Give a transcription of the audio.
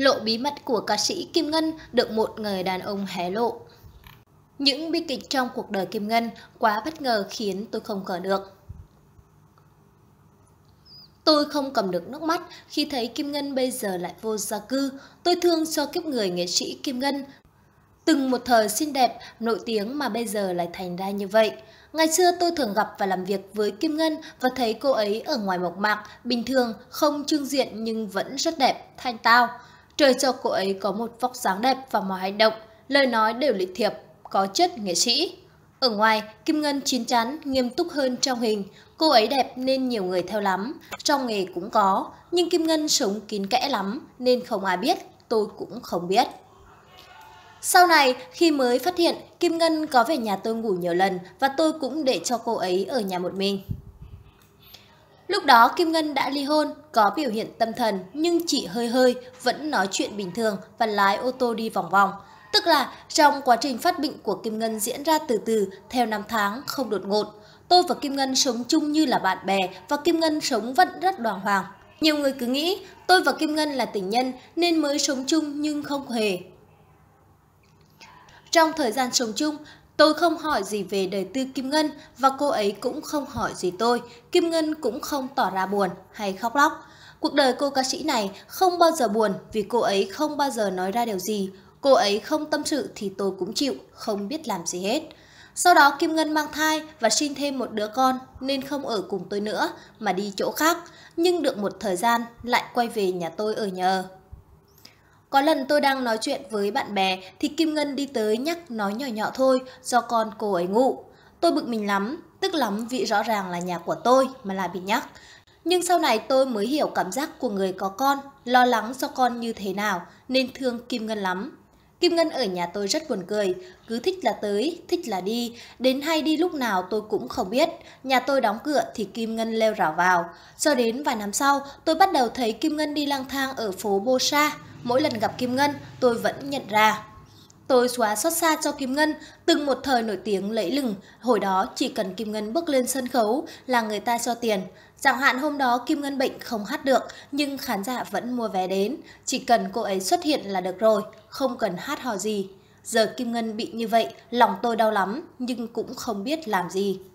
lộ bí mật của ca sĩ Kim Ngân được một người đàn ông hé lộ. Những bi kịch trong cuộc đời Kim Ngân quá bất ngờ khiến tôi không ngờ được. Tôi không cầm được nước mắt khi thấy Kim Ngân bây giờ lại vô gia cư. Tôi thương cho kiếp người nghệ sĩ Kim Ngân. Từng một thời xinh đẹp, nổi tiếng mà bây giờ lại thành ra như vậy. Ngày xưa tôi thường gặp và làm việc với Kim Ngân và thấy cô ấy ở ngoài mộc mạc, bình thường, không trương diện nhưng vẫn rất đẹp, thanh tao trời cho cô ấy có một vóc dáng đẹp và mọi hành động, lời nói đều lịch thiệp, có chất nghệ sĩ. Ở ngoài, Kim Ngân chín chắn, nghiêm túc hơn trong hình. Cô ấy đẹp nên nhiều người theo lắm, trong nghề cũng có, nhưng Kim Ngân sống kín kẽ lắm nên không ai biết, tôi cũng không biết. Sau này, khi mới phát hiện, Kim Ngân có về nhà tôi ngủ nhiều lần và tôi cũng để cho cô ấy ở nhà một mình. Lúc đó Kim Ngân đã ly hôn, có biểu hiện tâm thần nhưng chỉ hơi hơi vẫn nói chuyện bình thường và lái ô tô đi vòng vòng. Tức là trong quá trình phát bệnh của Kim Ngân diễn ra từ từ theo năm tháng không đột ngột. Tôi và Kim Ngân sống chung như là bạn bè và Kim Ngân sống vẫn rất đoàn hoàng. Nhiều người cứ nghĩ tôi và Kim Ngân là tình nhân nên mới sống chung nhưng không hề. Trong thời gian sống chung, Tôi không hỏi gì về đời tư Kim Ngân và cô ấy cũng không hỏi gì tôi. Kim Ngân cũng không tỏ ra buồn hay khóc lóc. Cuộc đời cô ca sĩ này không bao giờ buồn vì cô ấy không bao giờ nói ra điều gì. Cô ấy không tâm sự thì tôi cũng chịu, không biết làm gì hết. Sau đó Kim Ngân mang thai và sinh thêm một đứa con nên không ở cùng tôi nữa mà đi chỗ khác. Nhưng được một thời gian lại quay về nhà tôi ở nhờ. Có lần tôi đang nói chuyện với bạn bè thì Kim Ngân đi tới nhắc nói nhỏ nhỏ thôi do con cô ấy ngủ. Tôi bực mình lắm, tức lắm vì rõ ràng là nhà của tôi mà lại bị nhắc. Nhưng sau này tôi mới hiểu cảm giác của người có con, lo lắng cho con như thế nào nên thương Kim Ngân lắm. Kim Ngân ở nhà tôi rất buồn cười, cứ thích là tới, thích là đi, đến hay đi lúc nào tôi cũng không biết. Nhà tôi đóng cửa thì Kim Ngân leo rào vào. Cho đến vài năm sau, tôi bắt đầu thấy Kim Ngân đi lang thang ở phố Bô Sa mỗi lần gặp Kim Ngân tôi vẫn nhận ra. Tôi xóa xót xa cho Kim Ngân, từng một thời nổi tiếng lẫy lừng, hồi đó chỉ cần Kim Ngân bước lên sân khấu là người ta cho tiền. Chẳng hạn hôm đó Kim Ngân bệnh không hát được, nhưng khán giả vẫn mua vé đến, chỉ cần cô ấy xuất hiện là được rồi, không cần hát hò gì. Giờ Kim Ngân bị như vậy, lòng tôi đau lắm, nhưng cũng không biết làm gì.